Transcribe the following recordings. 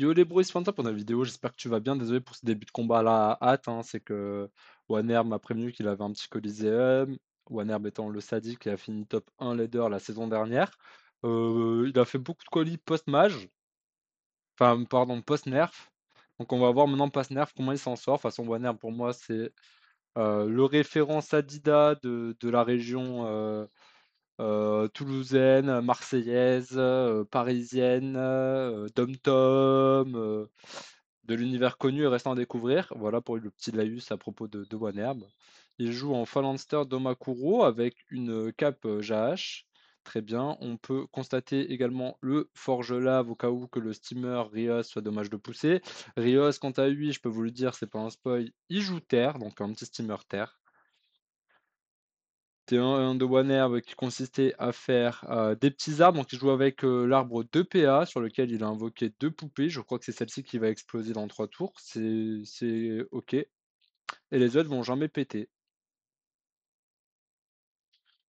Yo les bros, c'est pour la vidéo, j'espère que tu vas bien. Désolé pour ce début de combat à hâte, hein. c'est que Waner m'a prévenu qu'il avait un petit Coliseum. herb étant le sadique, il a fini top 1 leader la saison dernière. Euh, il a fait beaucoup de colis post-mage, enfin pardon, post-nerf. Donc on va voir maintenant post-nerf comment il s'en sort. De toute façon, Wannerb pour moi c'est euh, le référent Sadida de, la région euh, euh, toulousaine, euh, marseillaise, euh, parisienne, dom-tom, de l'univers connu et restant à découvrir. Voilà pour le petit laïus à propos de, de Herb. Il joue en Phalanster Domakuro avec une cape JH. Très bien. On peut constater également le forge lave au cas où que le steamer Rios soit dommage de pousser. Rios, quant à lui, je peux vous le dire, c'est pas un spoil, il joue terre, donc un petit steamer terre. C'est un, de One Herb qui consistait à faire euh, des petits arbres. Donc, il joue avec euh, l'arbre 2PA sur lequel il a invoqué deux poupées. Je crois que c'est celle-ci qui va exploser dans trois tours. C'est OK. Et les autres vont jamais péter.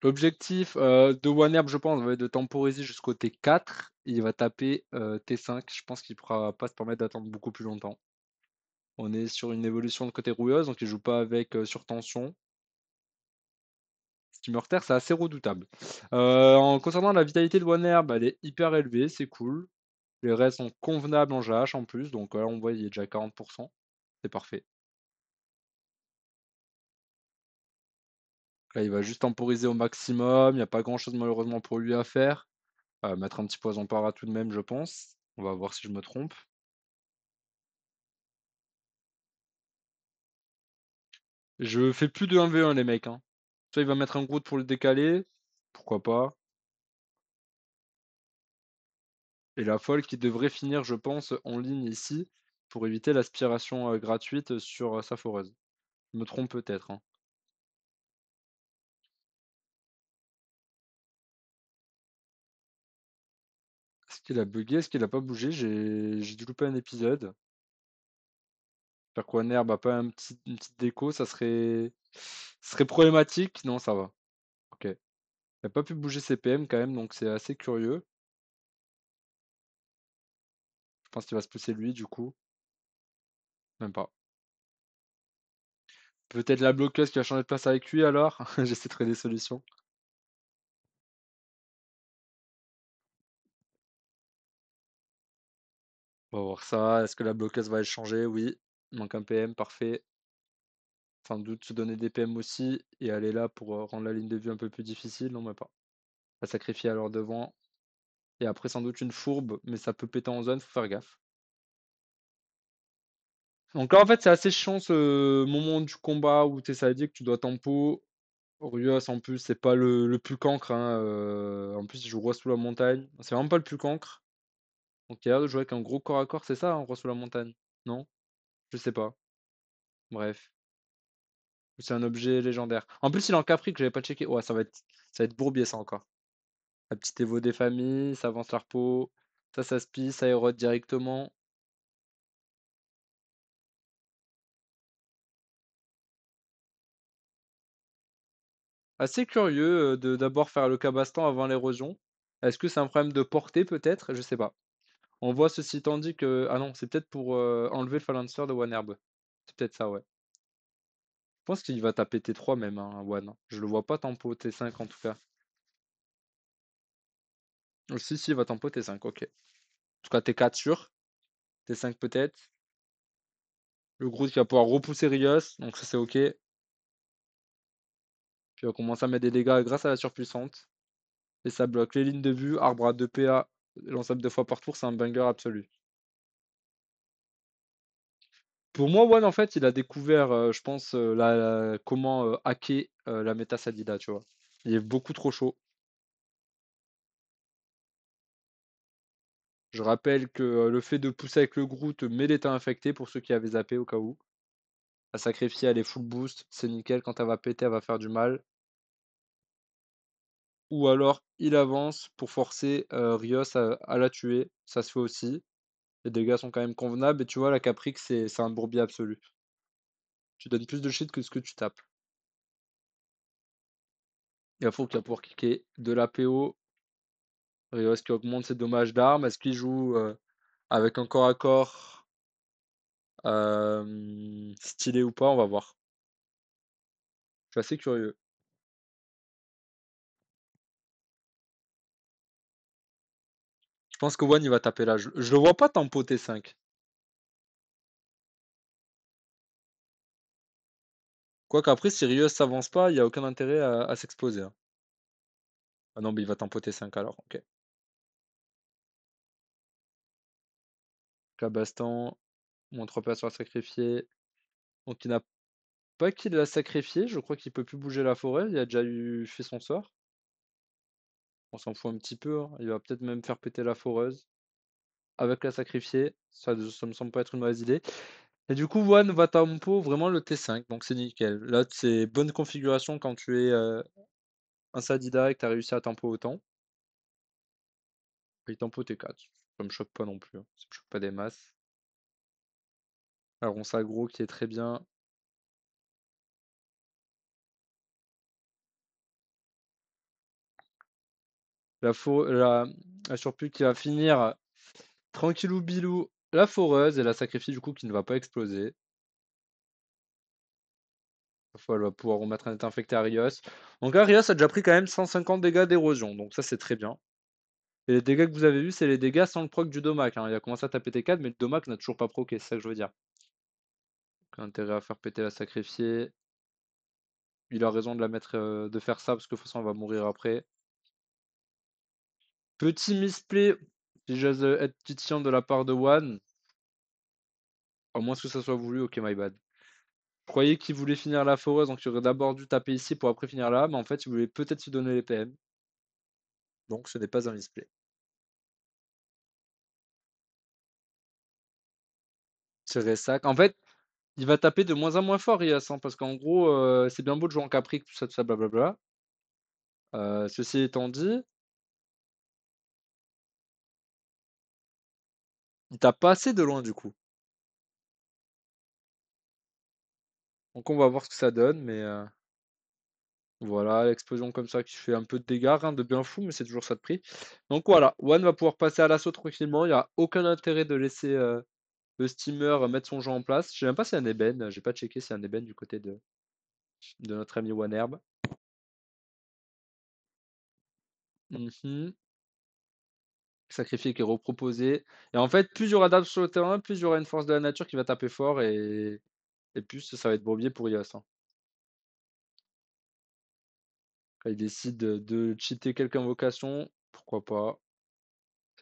L'objectif euh, de One Herb, je pense, va être de temporiser jusqu'au T4. il va taper T5. Je pense qu'il ne pourra pas se permettre d'attendre beaucoup plus longtemps. On est sur une évolution de côté rouilleuse, donc il ne joue pas avec surtension me Terre, c'est assez redoutable. Euh, en concernant la vitalité de One bah, elle est hyper élevée, c'est cool. Les restes sont convenables en GH en plus, donc là on voit il est déjà 40%. C'est parfait. Là il va juste temporiser au maximum, il n'y a pas grand chose malheureusement pour lui à faire. Euh, mettre un petit poison par à tout de même je pense. On va voir si je me trompe. Je fais plus de 1v1 les mecs. Hein. Soit il va mettre un groupe pour le décaler, pourquoi pas. Et la folle qui devrait finir, je pense, en ligne ici pour éviter l'aspiration euh, gratuite sur euh, sa foreuse. Je me trompe peut-être. Hein. Est-ce qu'il a bugué Est-ce qu'il n'a pas bougé J'ai dû louper un épisode. Faire quoi, a bah, pas un petit, une petite déco, ça serait, ça serait problématique. Non, ça va. Ok. Il n'a pas pu bouger cpm quand même, donc c'est assez curieux. Je pense qu'il va se pousser lui, du coup. Même pas. Peut-être la bloqueuse qui va changé de place avec lui alors. j'essaierai des solutions. On va ça. Est-ce que la bloqueuse va être changée Oui manque un PM, parfait. Sans doute se donner des PM aussi et aller là pour rendre la ligne de vue un peu plus difficile, non, mais pas. à sacrifier alors devant. Et après, sans doute une fourbe, mais ça peut péter en zone, faut faire gaffe. Donc là, en fait, c'est assez chiant ce moment du combat où t'es ça dit que tu dois tempo. Rios, en plus, c'est pas le, plus cancre. Hein, en plus, il joue roi sous la montagne. C'est vraiment pas le plus cancre. Donc, il a l'air de jouer avec un gros corps à corps, c'est ça, hein, roi sous la montagne Non je sais pas. Bref. C'est un objet légendaire. En plus, il est en Capri que j'avais pas checké. Ouais, ça va être, ça va être bourbier ça encore. La petite évo des familles, ça avance la repos. Ça, ça spie, ça érode directement. Assez curieux euh, de d'abord faire le cabastan avant l'érosion. Est-ce que c'est un problème de portée peut-être Je sais pas. On voit ceci tandis que. Ah non, c'est peut-être pour enlever le falancer de One Herb. C'est peut-être ça, ouais. Je pense qu'il va taper T3 même, hein, One. Hein. Je le vois pas tempo T5 en tout cas. Oh, si, si, il va tempo T5, ok. En tout cas, T4 sûr. T5 peut-être. Le Groot qui va pouvoir repousser Rios, donc ça c'est ok. Puis il va commencer à mettre des dégâts grâce à la surpuissante. Et ça bloque les lignes de vue, arbre à 2 PA L'ensemble deux fois par tour, c'est un banger absolu. Pour moi, One, en fait, il a découvert, euh, je pense, euh, la, comment euh, hacker la méta Sadida, tu vois. Il est beaucoup trop chaud. Je rappelle que le fait de pousser avec le Groot met l'état infecté pour ceux qui avaient zappé au cas où. La sacrifier, elle est full boost, c'est nickel. Quand elle va péter, elle va faire du mal ou alors il avance pour forcer Rios à, la tuer. Ça se fait aussi. Les dégâts sont quand même convenables. Et tu vois, la Capric, c'est un bourbier absolu. Tu donnes plus de shit que ce que tu tapes. Il faut qu'il va pouvoir cliquer de l'APO. Rios qui augmente ses dommages d'armes. Est-ce qu'il joue avec un corps à corps stylé ou pas On va voir. Je suis assez curieux. pense que One, il va taper là. Je, le vois pas tempoter 5. Quoi qu'après, si Rios s'avance pas, il n'y a aucun intérêt à, s'exposer. Hein. Ah non, mais il va tempoter 5 alors, ok. Cabastan, mon 3 peut sera sacrifié. Donc il n'a pas qu'il l'a sacrifié, je crois qu'il peut plus bouger la forêt, il a déjà eu fait son sort on s'en fout un petit peu. Hein. Il va peut-être même faire péter la foreuse avec la sacrifier. Ça ne me semble pas être une mauvaise idée. Et du coup, One va tempo vraiment le T5, donc c'est nickel. Là, c'est bonne configuration quand tu es un Sadida et que tu as réussi à tempo autant. Il tempo T4, ça me choque pas non plus, Ça hein. ça me choque pas des masses. Alors on s'aggro qui est très bien. la, la, qui va finir tranquillou bilou la foreuse et la sacrifie du coup qui ne va pas exploser. Parfois elle va pouvoir remettre un infecté à Rios. Donc a déjà pris quand même 150 dégâts d'érosion, donc ça c'est très bien. Et les dégâts que vous avez vu c'est les dégâts sans le proc du domac. Hein. Il a commencé à taper T4, mais le domac n'a toujours pas proqué, c'est ça que je veux dire. Donc, intérêt à faire péter la sacrifiée. Il a raison de la mettre, euh, de faire ça, parce que de toute façon, on va mourir après. Petit misplay, si euh, être de la part de One. À moins que ça soit voulu, ok, my bad. Je croyais qu'il voulait finir la foreuse, donc il aurait d'abord dû taper ici pour après finir là, mais en fait, il voulait peut-être se donner les PM. Donc ce n'est pas un misplay. serait ça. En fait, il va taper de moins en moins fort, IAS, hein, parce qu'en gros, euh, c'est bien beau de jouer en Capric, tout ça, tout ça, blablabla. Euh, ceci étant dit, T'as pas assez de loin du coup. Donc on va voir ce que ça donne, mais euh, voilà, l'explosion comme ça qui fait un peu de dégâts, rien de bien fou, mais c'est toujours ça de prix. Donc voilà, One va pouvoir passer à l'assaut tranquillement, il n'y a aucun intérêt de laisser euh, le steamer euh, mettre son jeu en place. Je sais même pas si c'est un ébène, j'ai pas checké si c'est un ébène du côté de, de notre ami One Herb. Mmh sacrifié qui est reproposé. Et en fait, plus il y aura d'arbres sur le terrain, plus il y aura une force de la nature qui va taper fort et, plus ça va être bourbier pour Ios. Hein. il décide de cheater quelques invocations, pourquoi pas.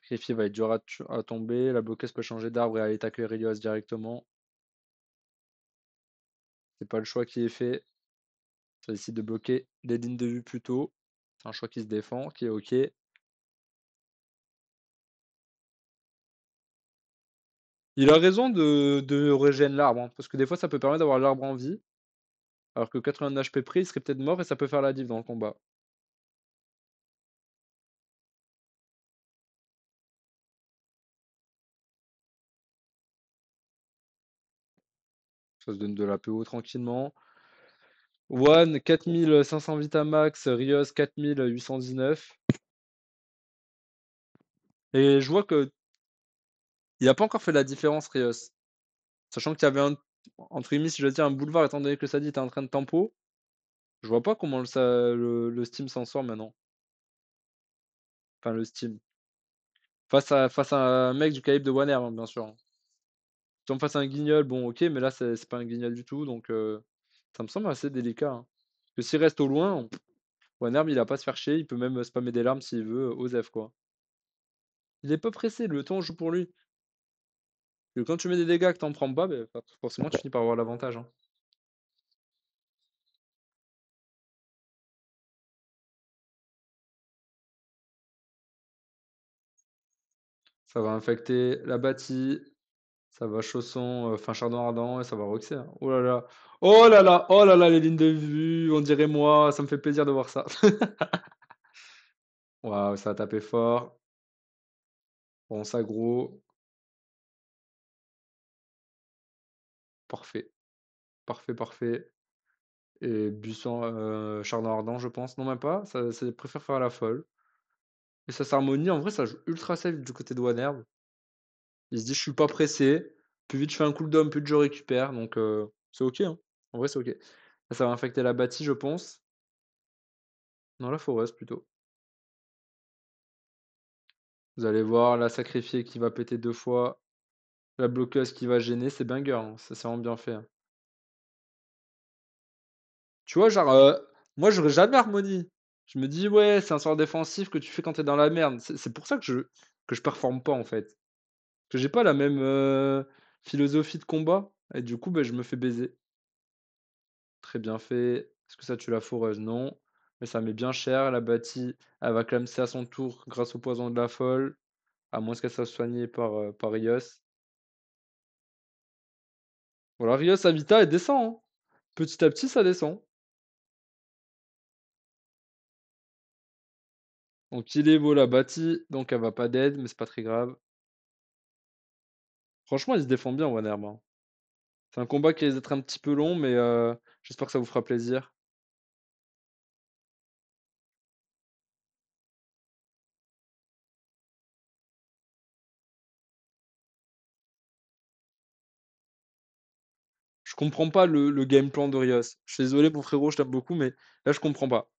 Sacrifié va être dur à, tomber. La bloquesse peut changer d'arbre et aller tacler Ios directement. C'est pas le choix qui est fait. Ça décide de bloquer des lignes de vue plutôt C'est un choix qui se défend, qui est ok. Il a raison de, de régénérer l'arbre, hein, parce que des fois ça peut permettre d'avoir l'arbre en vie, alors que 80 HP pris, il serait peut-être mort et ça peut faire la div dans le combat. Ça se donne de la PO tranquillement. One 4500 Max Rios 4819. Et je vois que il n'a pas encore fait la différence, Rios. Sachant qu'il y avait un, entre guillemets, si je dis un boulevard, étant donné que ça dit était en train de tempo, je vois pas comment le, Steam s'en sort maintenant. Enfin, le Steam. Face à, face à un mec du calibre de Wanner, hein, bien sûr. Si on hein. face à un guignol, bon, ok, mais là, c'est pas un guignol du tout, donc euh, ça me semble assez délicat. Hein. Que s'il reste au loin, Warner, il a pas à se faire chier, il peut même spammer des larmes s'il veut, Ozef, quoi. Il est pas pressé, le temps joue pour lui quand tu mets des dégâts que tu t'en prends pas, ben, forcément tu finis par avoir l'avantage. Hein. Ça va infecter la bâtie, ça va chausson, euh, fin chardon ardent et ça va roxer. Hein. Oh là là, oh là là, oh là là, les lignes de vue, on dirait moi, ça me fait plaisir de voir ça. Waouh, ça a tapé fort. Bon, ça gros. Parfait. Parfait, parfait. Et Buisson, euh, Chardon Ardent, je pense. Non, même pas. Ça, préfère faire la folle. Et ça s'harmonie. en vrai, ça joue ultra safe du côté de Herb. Il se dit, je suis pas pressé. Plus vite je fais un cooldown, plus vite je récupère. Donc, euh, c'est OK. Hein. En vrai, c'est OK. ça va infecter la bâtie, je pense. Non, la forêt plutôt. Vous allez voir, la sacrifiée qui va péter deux fois. La bloqueuse qui va gêner, c'est banger. Hein. Ça, c'est vraiment bien fait. Hein. Tu vois, genre, moi, j'aurais jamais harmonie. Je me dis, ouais, c'est un sort défensif que tu fais quand t'es dans la merde. C'est pour ça que je, que je performe pas, en fait. Que j'ai pas la même philosophie de combat. Et du coup, ben, je me fais baiser. Très bien fait. Est-ce que ça tue la foreuse? Non. Mais ça met bien cher. La bâtie, elle va clamser à son tour grâce au poison de la folle. À moins qu'elle soit soignée par, par Ios. Voilà, Rio Samita, elle descend. Hein. Petit à petit, ça descend. Donc il est beau la bâtie, donc elle va pas d'aide, mais c'est pas très grave. Franchement, il se défend bien, Wannerba. C'est un combat qui risque être un petit peu long, mais euh, j'espère que ça vous fera plaisir. Je comprends pas le, game plan de Rios. Je suis désolé, pour frérot, je t'aime beaucoup, mais là, je comprends pas.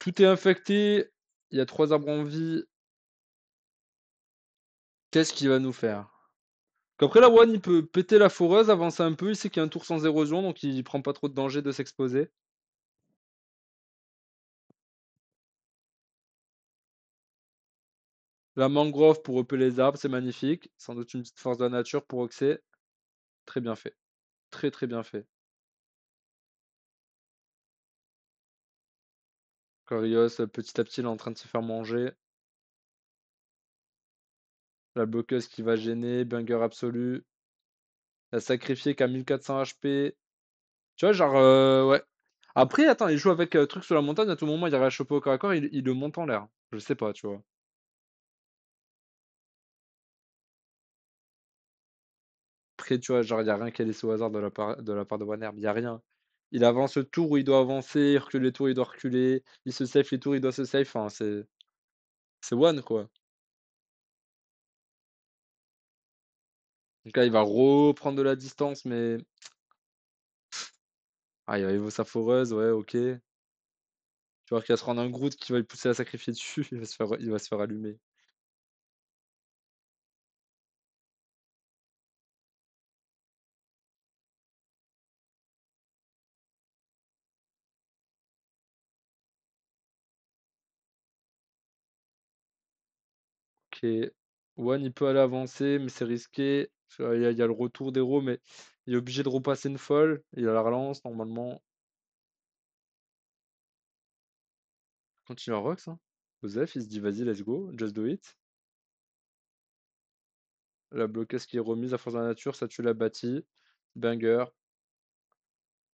Tout est infecté. Il y a trois arbres en vie. Qu'est-ce qu'il va nous faire Après la One, il peut péter la foreuse, avancer un peu. Il sait qu'il y a un tour sans érosion, donc il prend pas trop de danger de s'exposer. La mangrove pour repeler les arbres, c'est magnifique. Sans doute une petite force de la nature pour Oxé. Très bien fait. Très très bien fait. Corios, petit à petit, il est en train de se faire manger. La bloqueuse qui va gêner, banger absolu. La sacrifiée qui a 1400 HP. Tu vois, genre, euh, ouais. Après, attends, il joue avec un euh, truc sur la montagne, à tout moment, il arrive à choper au corps à corps, il, il le monte en l'air. Je sais pas, tu vois. tu vois. Genre, il n'y a rien qui est laissé au hasard de la part de, la part de Il n'y a rien. Il avance le tour où il doit avancer, il recule les tours, il doit reculer. Il se safe les tours, il doit se safe. Enfin, c'est. C'est one, quoi. Donc là, il va reprendre de la distance, mais. Ah, il va évoquer sa foreuse, ouais, ok. Tu vois qu'il va se rendre un Groot qui va lui pousser à sacrifier dessus, il va se faire, il va se faire allumer. Ok. One, il peut aller avancer, mais c'est risqué. Il y, a, le retour d'Héro, mais il est obligé de repasser une folle. Il a la relance, normalement. Continue à Rox. Hein. Joseph, il se dit vas-y, let's go, just do it. La ce qui est remise à force de la nature, ça tue la bâtie. Banger.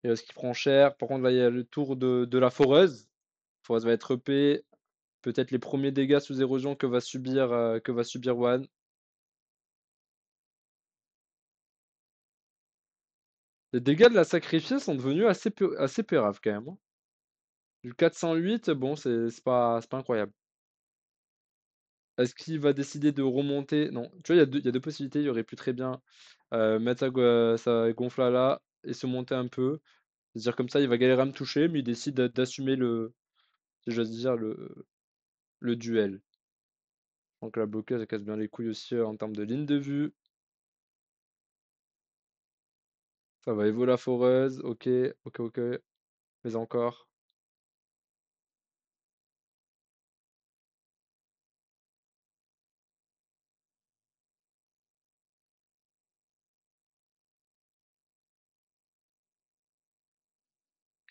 Et ce qui prend cher. Par contre, là, il y a le tour de, la foreuse. Forest va être EP peut-être les premiers dégâts sous érosion que va subir, euh, que va subir One. Les dégâts de la sacrifiée sont devenus assez, peu, assez quand même. Hein. Du 408, bon, c'est pas, pas incroyable. Est-ce qu'il va décider de remonter Non. Tu vois, il y, a deux, deux possibilités. Il aurait pu très bien euh, mettre sa, sa gonfla là et se monter un peu. C'est-à-dire comme ça, il va galérer à me toucher, mais il décide d'assumer le, si dire, le, le duel. Donc la bloqueuse, casse bien les couilles aussi euh, en termes de ligne de vue. Ça va, évoluer la foreuse. Ok, ok, ok. Mais encore.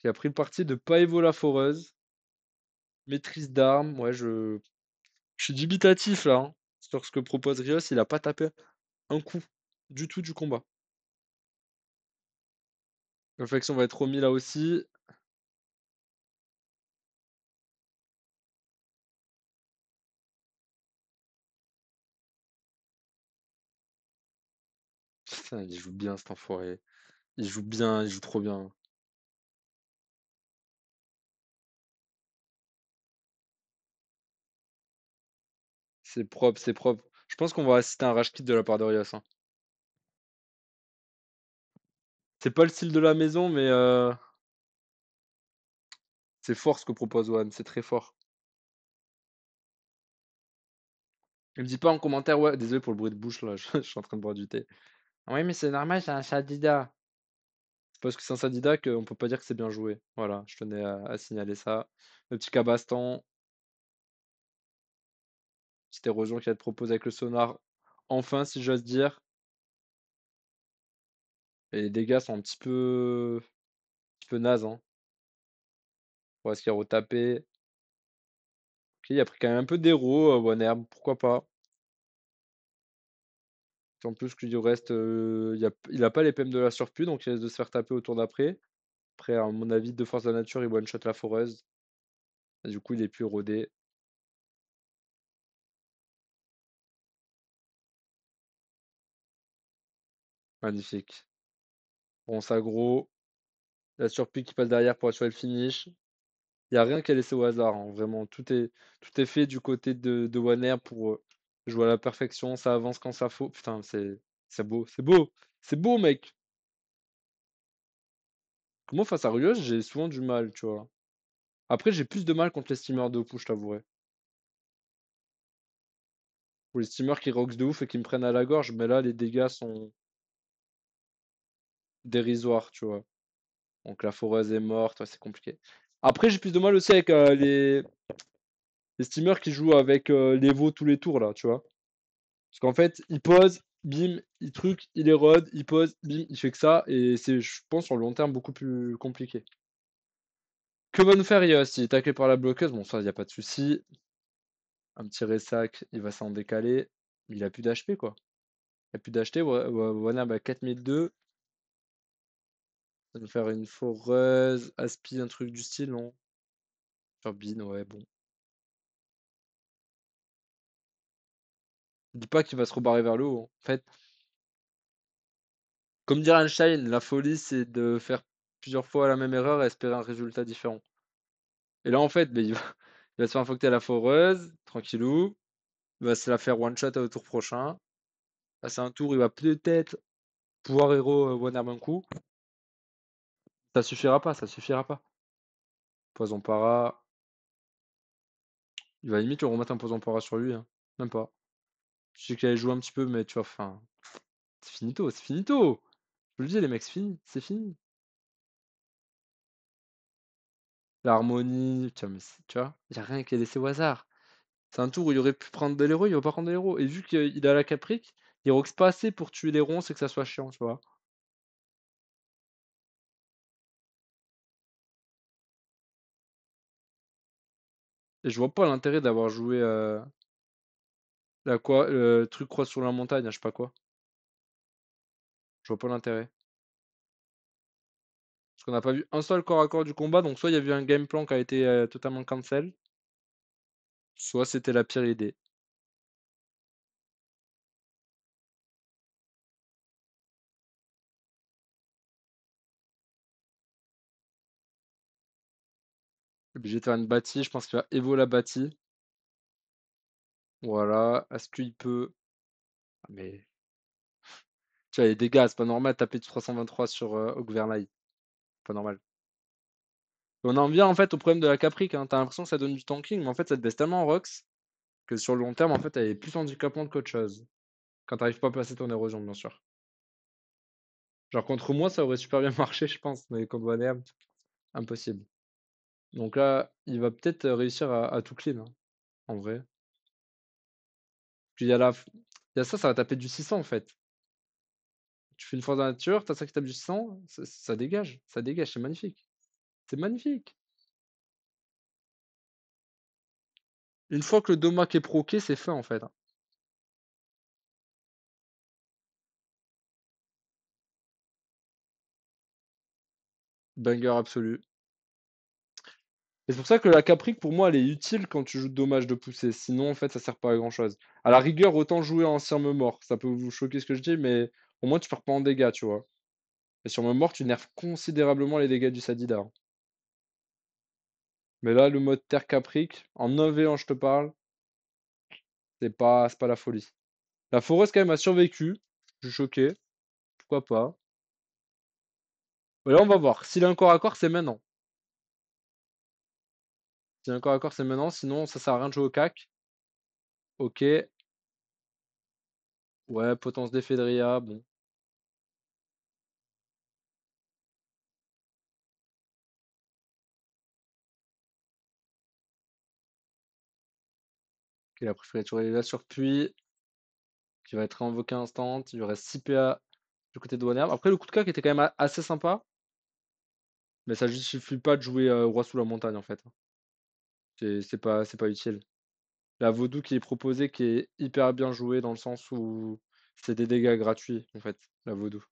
Qui a pris le parti de pas la foreuse. Maîtrise d'armes, ouais, je... suis dubitatif là. Hein, sur ce que propose Rios, il n'a pas tapé un coup du tout du combat. Réflexion va être remis là aussi. il joue bien cet enfoiré. Il joue bien, il joue trop bien. C'est propre, c'est propre. Je pense qu'on va assister à un rage kit de la part d'Orias. Hein. C'est pas le style de la maison, mais euh c'est fort ce que propose One. C'est très fort. Ne me dis pas en commentaire, désolé pour le bruit de bouche là, je, suis en train de boire du thé. Ah oui, mais c'est normal, c'est un Sadida. C'est parce que c'est un Sadida qu'on peut pas dire que c'est bien joué. Voilà, je tenais à, signaler ça. Le petit cabaston, érosion érosion a te proposé avec le sonar. Enfin, si j'ose dire. Et les dégâts sont un petit peu. Un petit peu naze. Hein. On va se faire retaper. Ok, il a pris quand même un peu d'héros, euh, Herbe, pourquoi pas. En plus, qu'il reste, euh, il, a, il pas les PM de la surpu donc il reste de se faire taper au tour d'après. Après, à mon avis, de force de la nature, il one-shot la foreuse. du coup, il est plus rodé Magnifique. On s'aggro. La surpique qui passe derrière pour assurer le finish. Il n'y a rien qu'à laisser au hasard. Hein, vraiment, tout est, tout est fait du côté de, de Warner pour euh, jouer à la perfection. Ça avance quand ça faut. Putain, c'est beau. C'est beau. C'est beau, mec. Comment face à Ryos, j'ai souvent du mal, tu vois. Après, j'ai plus de mal contre les steamers de coup, je t'avouerai. Ou les steamers qui rocks de ouf et qui me prennent à la gorge. Mais là, les dégâts sont, dérisoire, tu vois. Donc la foreuse est morte, c'est compliqué. Après, j'ai plus de mal aussi avec euh, les... les steamers qui jouent avec euh, les veaux tous les tours, là, tu vois. Parce qu'en fait, il pose bim, il truc, il érode, il pose, bim, il fait que ça. Et c'est, je pense, sur long terme, beaucoup plus compliqué. Que va nous faire yos il est taclé par la bloqueuse Bon, ça, il n'y a pas de souci. Un petit ressac, il va s'en décaler. Il a plus d'HP, quoi. Il a plus d'HP. voilà bah 4002. Ça va nous faire une foreuse, aspi, un truc du style, non bin, ouais, bon. Je dis pas qu'il va se rebarrer vers le haut. En fait, comme dirait Einstein, la folie, c'est de faire plusieurs fois la même erreur et espérer un résultat différent. Et là, en fait, bah, il, va, se faire infecter à la foreuse, tranquillou. Il va se la faire one-shot au tour prochain. Là, c'est un tour, il va peut-être pouvoir héros one euh, arm un coup. Ça suffira pas, ça suffira pas. Poison para. Il va limite on remettre un poison para sur lui, hein, même pas. Je sais qu'il allait jouer un petit peu, mais tu vois, enfin. C'est finito, c'est finito. Je vous le dis, les mecs, c'est fini, c'est fini. L'harmonie, tu vois, il n'y a rien qui est laissé au hasard. C'est un tour où il aurait pu prendre des héros, il va pas prendre des héros. Et vu qu'il a la caprique, il n'y pas assez pour tuer les ronces c'est que ça soit chiant, tu vois. Et je vois pas l'intérêt d'avoir joué la quoi, le truc croix sur la montagne, hein, je sais pas quoi. Je vois pas l'intérêt. Parce qu'on n'a pas vu un seul corps à corps du combat, donc soit il y a eu un game plan qui a été totalement cancel, soit c'était la pire idée. Obligé de faire une bâtie. Je pense qu'il va Evo la bâtie. Voilà. Est-ce qu'il peut. Ah, mais. Tu vois, les dégâts, c'est pas normal de taper du 323 sur au c'est Pas normal. On en vient en fait au problème de la Capric. Hein. T'as l'impression que ça donne du tanking, mais en fait, ça te baisse tellement en Rox que sur le long terme, en fait, elle est plus handicapante qu'autre chose. Quand t'arrives pas à passer ton érosion, bien sûr. Genre contre moi, ça aurait super bien marché, je pense, mais contre ONM, impossible. Donc là, il va peut-être réussir à, tout clean, hein, en vrai. Puis il y, a ça, ça va taper du 600 en fait. Tu fais une force de nature, t'as ça qui tape du 600, ça, dégage, ça dégage, c'est magnifique. C'est magnifique. Une fois que le domac est proqué, c'est fait, en fait. Banger absolu c'est pour ça que la caprique, pour moi, elle est utile quand tu joues dommage de pousser. Sinon, en fait, ça sert pas à grand chose. À la rigueur, autant jouer en me mort. Ça peut vous choquer ce que je dis, mais au moins, tu perds pas en dégâts, tu vois. Et sur mort, tu nerfs considérablement les dégâts du Sadidar. Mais là, le mode terre caprique, en 9 v 1 je te parle, c'est pas, pas la folie. La forest, quand même, a survécu. Je suis choqué. Pourquoi pas. Mais là, on va voir. S'il est encore à corps, c'est maintenant encore à corps c'est maintenant, sinon ça sert à rien de jouer au CAC. Ok. Ouais, potence d'Ephedria, bon. Ok, la préfecture est là sur puis qui va être invoqué instant. Il y aurait 6 PA du côté de Wanherbe. Après, le coup de CAC était quand même assez sympa. Mais ça ne suffit pas de jouer euh, Roi sous la montagne en fait. C'est pas, pas utile. La vaudou qui est proposée, qui est hyper bien jouée dans le sens où c'est des dégâts gratuits, en fait, la vaudou.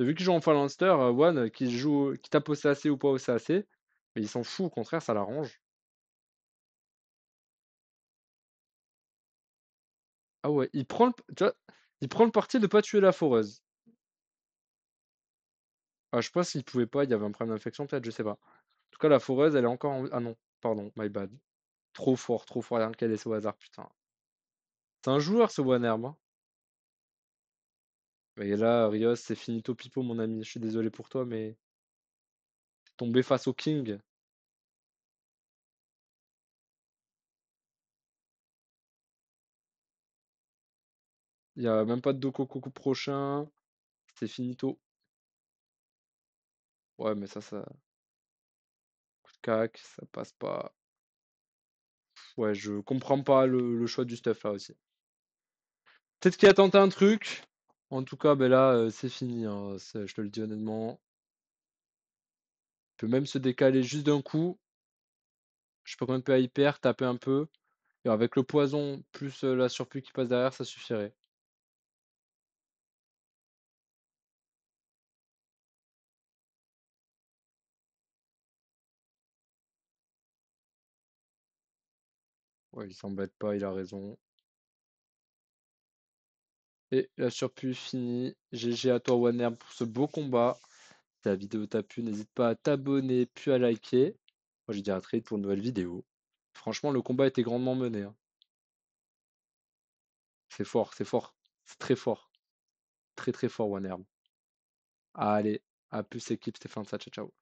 vu qu'il joue en Phalanster, euh, One, euh, qui joue, qui tape au CAC ou pas au CAC, mais il s'en fout, au contraire, ça l'arrange. Ah ouais, il prend le, il prend le parti de pas tuer la foreuse. Ah, je sais pas s'il pouvait pas, il y avait un problème d'infection peut-être, je sais pas. En tout cas, la foreuse, elle est encore en... Ah non, pardon, my bad. Trop fort, trop fort, rien qu'elle est au hasard, putain. C'est un joueur, ce bon Mais hein. et là, Rios, c'est finito pipo, mon ami. Je suis désolé pour toi, mais... T'es tombé face au King. Il n'y a même pas de coco prochain. C'est finito. Ouais, mais ça, ça. Coup de cac, ça passe pas. Ouais, je comprends pas le, choix du stuff là aussi. Peut-être qu'il a tenté un truc. En tout cas, ben là, c'est fini. Hein, je te le dis honnêtement. Il peut même se décaler juste d'un coup. Je peux quand même pas hyper taper un peu. Et avec le poison plus la surplus qui passe derrière, ça suffirait. Ouais, il s'embête pas, il a raison. Et la surplus finie. GG à toi, Herb, pour ce beau combat. Si la vidéo t'a plu, n'hésite pas à t'abonner puis à liker. Moi, je dis à très vite pour une nouvelle vidéo. Franchement, le combat était grandement mené. Hein. C'est fort, c'est fort. C'est très fort. Très, très fort, Oneherb. Allez, à plus, équipe. Stéphane, ça, ciao, ciao.